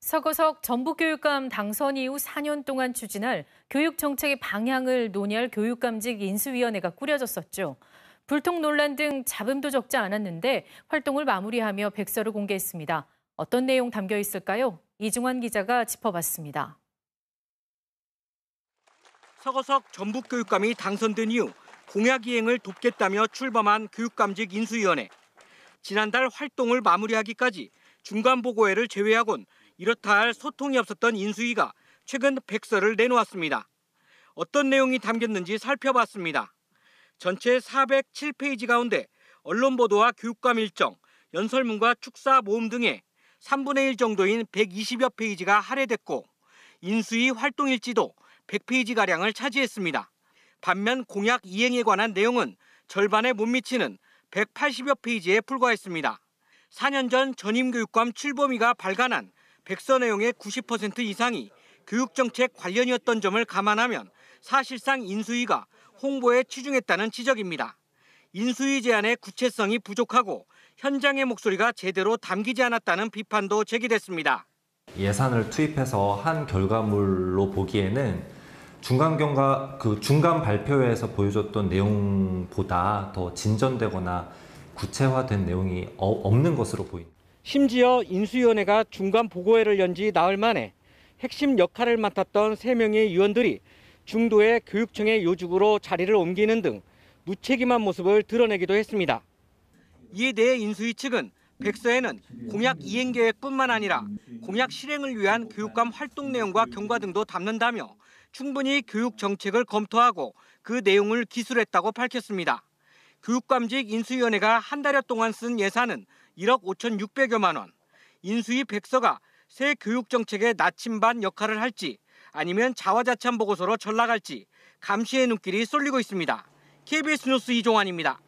서거석 전북교육감 당선 이후 4년 동안 추진할 교육정책의 방향을 논의할 교육감직 인수위원회가 꾸려졌었죠. 불통 논란 등 잡음도 적지 않았는데 활동을 마무리하며 백서를 공개했습니다. 어떤 내용 담겨 있을까요? 이중환 기자가 짚어봤습니다. 서거석 전북교육감이 당선된 이후 공약 이행을 돕겠다며 출범한 교육감직 인수위원회. 지난달 활동을 마무리하기까지 중간 보고회를 제외하곤 이렇다 할 소통이 없었던 인수위가 최근 백서를 내놓았습니다. 어떤 내용이 담겼는지 살펴봤습니다. 전체 407페이지 가운데 언론 보도와 교육감 일정, 연설문과 축사 모음 등의 3분의 1 정도인 120여 페이지가 할애됐고 인수위 활동 일지도 100페이지 가량을 차지했습니다. 반면 공약 이행에 관한 내용은 절반에 못 미치는 180여 페이지에 불과했습니다. 4년 전 전임 교육감 출범위가 발간한 백서 내용의 90% 이상이 교육정책 관련이었던 점을 감안하면 사실상 인수위가 홍보에 치중했다는 지적입니다. 인수위 제안의 구체성이 부족하고 현장의 목소리가 제대로 담기지 않았다는 비판도 제기됐습니다. 예산을 투입해서 한 결과물로 보기에는 중간 경과 그 중간 발표회에서 보여줬던 내용보다 더 진전되거나 구체화된 내용이 없는 것으로 보입니다. 심지어 인수위원회가 중간 보고회를 연지 나흘 만에 핵심 역할을 맡았던 3명의 위원들이 중도에 교육청의 요직으로 자리를 옮기는 등 무책임한 모습을 드러내기도 했습니다. 이에 대해 인수위 측은 백서에는 공약 이행 계획뿐만 아니라 공약 실행을 위한 교육감 활동 내용과 경과 등도 담는다며 충분히 교육 정책을 검토하고 그 내용을 기술했다고 밝혔습니다. 교육감직 인수위원회가 한 달여 동안 쓴 예산은 1억 5,600여만 원, 인수위 백서가 새 교육정책의 나침반 역할을 할지 아니면 자화자찬 보고서로 전락할지 감시의 눈길이 쏠리고 있습니다. KBS 뉴스 이종환입니다.